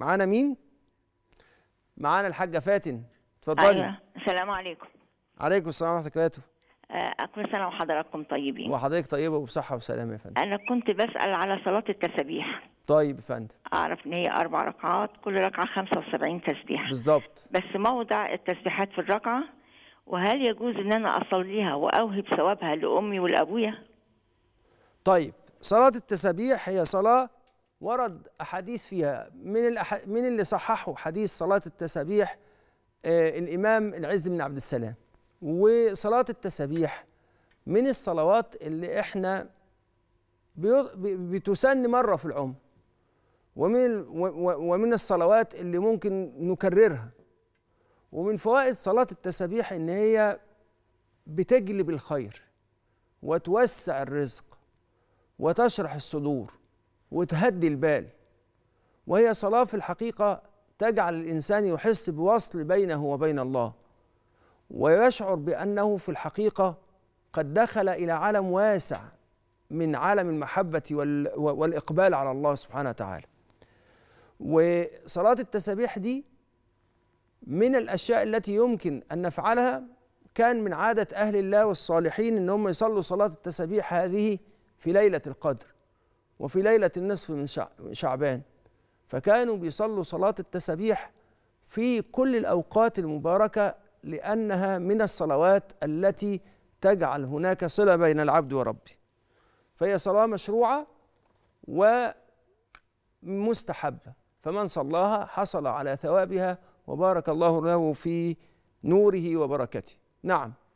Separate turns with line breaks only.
معانا مين؟ معانا الحاجة فاتن اتفضلي أيوة.
السلام عليكم
عليكم السلام ورحمة الله وبركاته
آه، كل سنة وحضراتكم طيبين
وحضرتك طيبة وبصحة وسلامة يا فندم أنا
كنت بسأل على صلاة التسابيح
طيب يا فندم
أعرف إن هي أربع ركعات كل ركعة 75 تسبيحة بالظبط بس موضع التسبيحات في الركعة وهل يجوز إن أنا أصليها وأوهب ثوابها لأمي ولأبويا؟
طيب صلاة التسابيح هي صلاة ورد احاديث فيها من الأح... من اللي صححوا حديث صلاه التسابيح آه الامام العز بن عبد السلام وصلاه التسابيح من الصلوات اللي احنا بي... بتسن مره في العمر ومن ال... و... ومن الصلوات اللي ممكن نكررها ومن فوائد صلاه التسابيح ان هي بتجلب الخير وتوسع الرزق وتشرح الصدور وتهدي البال وهي صلاة في الحقيقة تجعل الإنسان يحس بوصل بينه وبين الله ويشعر بأنه في الحقيقة قد دخل إلى عالم واسع من عالم المحبة والإقبال على الله سبحانه وتعالى وصلاة التسبيح دي من الأشياء التي يمكن أن نفعلها كان من عادة أهل الله والصالحين أنهم يصلوا صلاة التسبيح هذه في ليلة القدر وفي ليلة النصف من شعبان فكانوا بيصلوا صلاة التسبيح في كل الأوقات المباركة لأنها من الصلوات التي تجعل هناك صلة بين العبد وربه فهي صلاة مشروعة ومستحبة فمن صلاها حصل على ثوابها وبارك الله له في نوره وبركته نعم